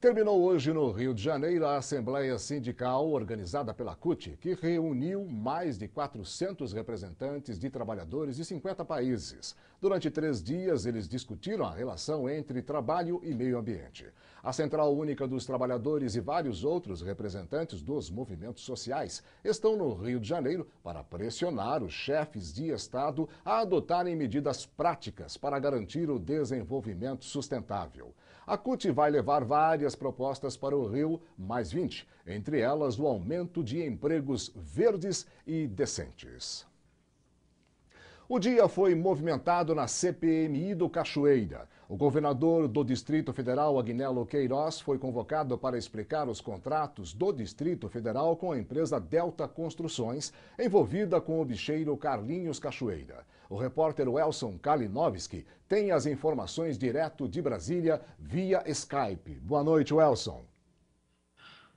Terminou hoje no Rio de Janeiro a Assembleia Sindical organizada pela CUT, que reuniu mais de 400 representantes de trabalhadores de 50 países. Durante três dias, eles discutiram a relação entre trabalho e meio ambiente. A Central Única dos Trabalhadores e vários outros representantes dos movimentos sociais estão no Rio de Janeiro para pressionar os chefes de Estado a adotarem medidas práticas para garantir o desenvolvimento sustentável. A CUT vai levar várias propostas para o Rio, mais 20, entre elas o aumento de empregos verdes e decentes. O dia foi movimentado na CPMI do Cachoeira. O governador do Distrito Federal, Agnello Queiroz, foi convocado para explicar os contratos do Distrito Federal com a empresa Delta Construções, envolvida com o bicheiro Carlinhos Cachoeira. O repórter Welson Kalinowski tem as informações direto de Brasília via Skype. Boa noite, Welson.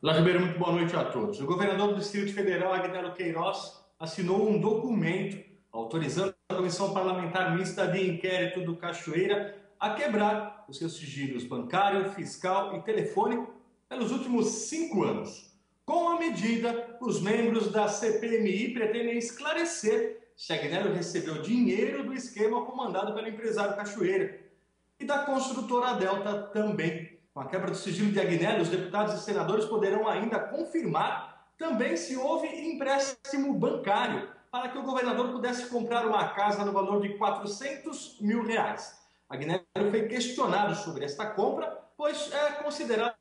Olá, Ribeiro, muito boa noite a todos. O governador do Distrito Federal, Agnello Queiroz, assinou um documento autorizando Comissão Parlamentar Mista de Inquérito do Cachoeira a quebrar os seus sigilos bancário, fiscal e telefônico pelos últimos cinco anos. Com a medida, os membros da CPMI pretendem esclarecer se Agnello recebeu dinheiro do esquema comandado pelo empresário Cachoeira e da construtora Delta também. Com a quebra do sigilo de Agnello, os deputados e senadores poderão ainda confirmar também se houve empréstimo bancário para que o governador pudesse comprar uma casa no valor de 400 mil reais. Agnério foi questionado sobre esta compra, pois é considerada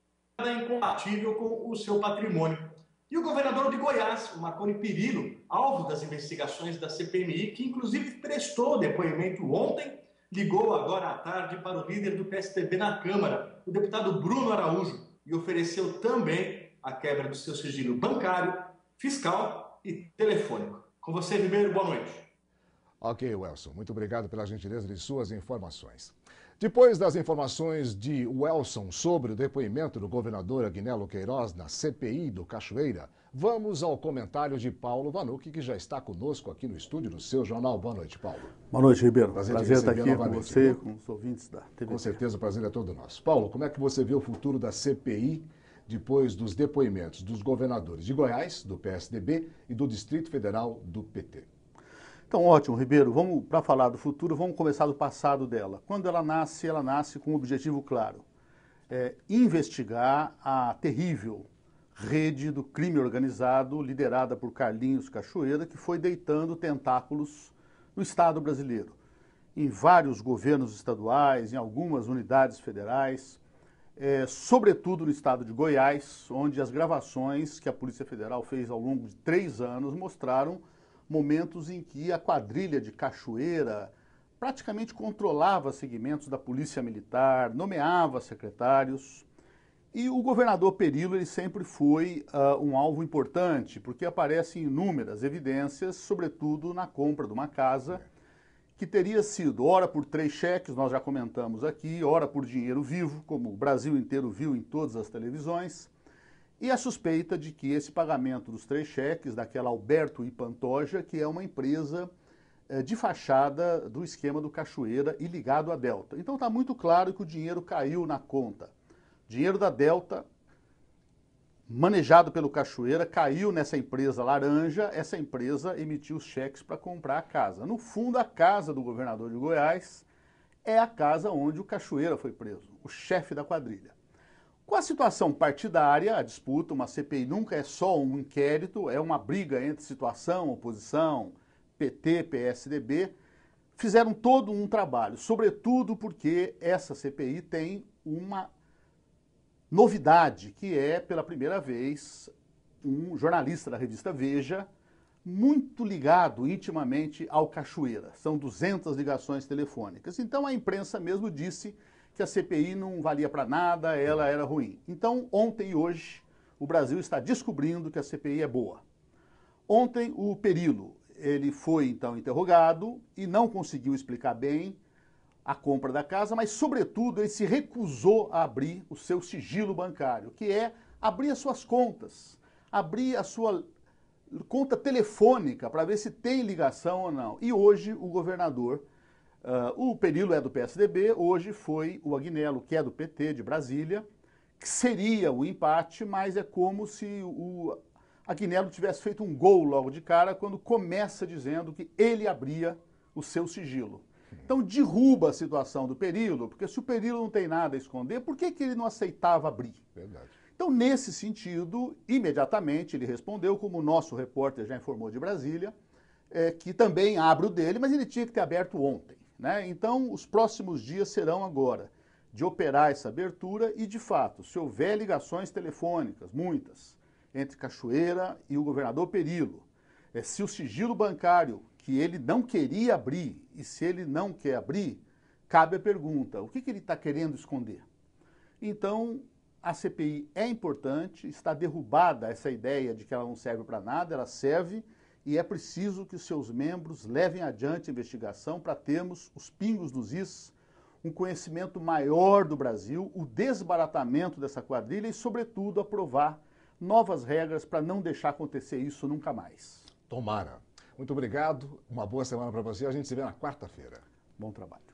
incompatível com o seu patrimônio. E o governador de Goiás, o Marconi Perillo, alvo das investigações da CPMI, que inclusive prestou depoimento ontem, ligou agora à tarde para o líder do PSTB na Câmara, o deputado Bruno Araújo, e ofereceu também a quebra do seu sigilo bancário, fiscal e telefônico. Com você, Ribeiro, boa noite. Ok, Welson, muito obrigado pela gentileza de suas informações. Depois das informações de Welson sobre o depoimento do governador Agnello Queiroz na CPI do Cachoeira, vamos ao comentário de Paulo Vanucci, que já está conosco aqui no estúdio do seu jornal. Boa noite, Paulo. Boa noite, Ribeiro. Prazer, prazer estar aqui novamente. com você, com os ouvintes da TV. Com certeza o prazer é todo nosso. Paulo, como é que você vê o futuro da CPI depois dos depoimentos dos governadores de Goiás, do PSDB, e do Distrito Federal, do PT. Então, ótimo, Ribeiro. Vamos para falar do futuro, vamos começar do passado dela. Quando ela nasce, ela nasce com um objetivo claro: é, investigar a terrível rede do crime organizado liderada por Carlinhos Cachoeira, que foi deitando tentáculos no Estado brasileiro, em vários governos estaduais, em algumas unidades federais é, sobretudo no estado de Goiás, onde as gravações que a Polícia Federal fez ao longo de três anos mostraram momentos em que a quadrilha de Cachoeira praticamente controlava segmentos da Polícia Militar, nomeava secretários. E o governador Perillo ele sempre foi uh, um alvo importante, porque aparecem inúmeras evidências, sobretudo na compra de uma casa que teria sido ora por três cheques, nós já comentamos aqui, ora por dinheiro vivo, como o Brasil inteiro viu em todas as televisões, e a suspeita de que esse pagamento dos três cheques daquela Alberto e Pantoja, que é uma empresa eh, de fachada do esquema do Cachoeira e ligado à Delta. Então está muito claro que o dinheiro caiu na conta. Dinheiro da Delta manejado pelo Cachoeira, caiu nessa empresa laranja, essa empresa emitiu os cheques para comprar a casa. No fundo, a casa do governador de Goiás é a casa onde o Cachoeira foi preso, o chefe da quadrilha. Com a situação partidária, a disputa, uma CPI nunca é só um inquérito, é uma briga entre situação, oposição, PT, PSDB, fizeram todo um trabalho, sobretudo porque essa CPI tem uma novidade, que é, pela primeira vez, um jornalista da revista Veja, muito ligado intimamente ao Cachoeira. São 200 ligações telefônicas. Então a imprensa mesmo disse que a CPI não valia para nada, ela era ruim. Então, ontem e hoje, o Brasil está descobrindo que a CPI é boa. Ontem, o Perilo, ele foi então interrogado e não conseguiu explicar bem a compra da casa, mas, sobretudo, ele se recusou a abrir o seu sigilo bancário, que é abrir as suas contas, abrir a sua conta telefônica para ver se tem ligação ou não. E hoje o governador, uh, o Perillo é do PSDB, hoje foi o Agnello, que é do PT de Brasília, que seria o empate, mas é como se o Agnello tivesse feito um gol logo de cara quando começa dizendo que ele abria o seu sigilo. Então derruba a situação do Período, porque se o Período não tem nada a esconder, por que, que ele não aceitava abrir? Verdade. Então, nesse sentido, imediatamente ele respondeu, como o nosso repórter já informou de Brasília, é, que também abre o dele, mas ele tinha que ter aberto ontem. Né? Então, os próximos dias serão agora de operar essa abertura e, de fato, se houver ligações telefônicas, muitas, entre Cachoeira e o governador Perillo, é, se o sigilo bancário que ele não queria abrir, e se ele não quer abrir, cabe a pergunta: o que, que ele está querendo esconder? Então, a CPI é importante, está derrubada essa ideia de que ela não serve para nada, ela serve e é preciso que os seus membros levem adiante a investigação para termos os pingos dos is, um conhecimento maior do Brasil, o desbaratamento dessa quadrilha e, sobretudo, aprovar novas regras para não deixar acontecer isso nunca mais. Tomara. Muito obrigado, uma boa semana para você. A gente se vê na quarta-feira. Bom trabalho.